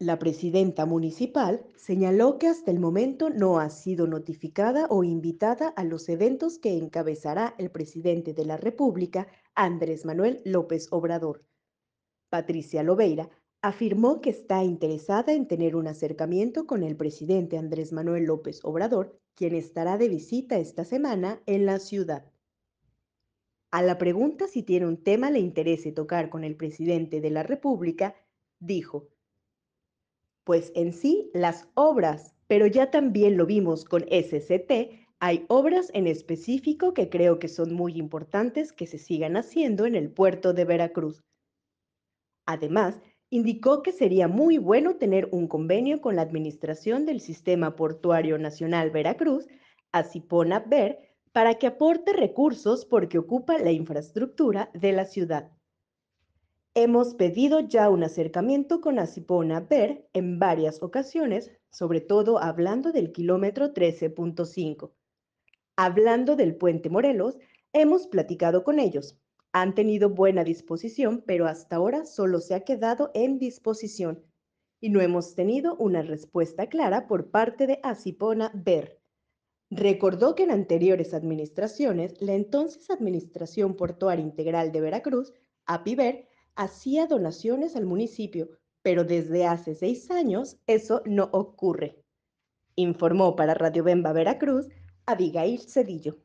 La presidenta municipal señaló que hasta el momento no ha sido notificada o invitada a los eventos que encabezará el presidente de la República, Andrés Manuel López Obrador. Patricia Lobeira afirmó que está interesada en tener un acercamiento con el presidente Andrés Manuel López Obrador, quien estará de visita esta semana en la ciudad. A la pregunta si tiene un tema le interese tocar con el presidente de la República, dijo, pues en sí las obras, pero ya también lo vimos con SCT, hay obras en específico que creo que son muy importantes que se sigan haciendo en el puerto de Veracruz. Además, indicó que sería muy bueno tener un convenio con la Administración del Sistema Portuario Nacional Veracruz, así ver, para que aporte recursos porque ocupa la infraestructura de la ciudad. Hemos pedido ya un acercamiento con Asipona Ver en varias ocasiones, sobre todo hablando del kilómetro 13.5. Hablando del puente Morelos, hemos platicado con ellos. Han tenido buena disposición, pero hasta ahora solo se ha quedado en disposición y no hemos tenido una respuesta clara por parte de Asipona Ver. Recordó que en anteriores administraciones, la entonces Administración Portuaria Integral de Veracruz, APIVER, hacía donaciones al municipio, pero desde hace seis años eso no ocurre. Informó para Radio Bemba Veracruz Abigail Cedillo.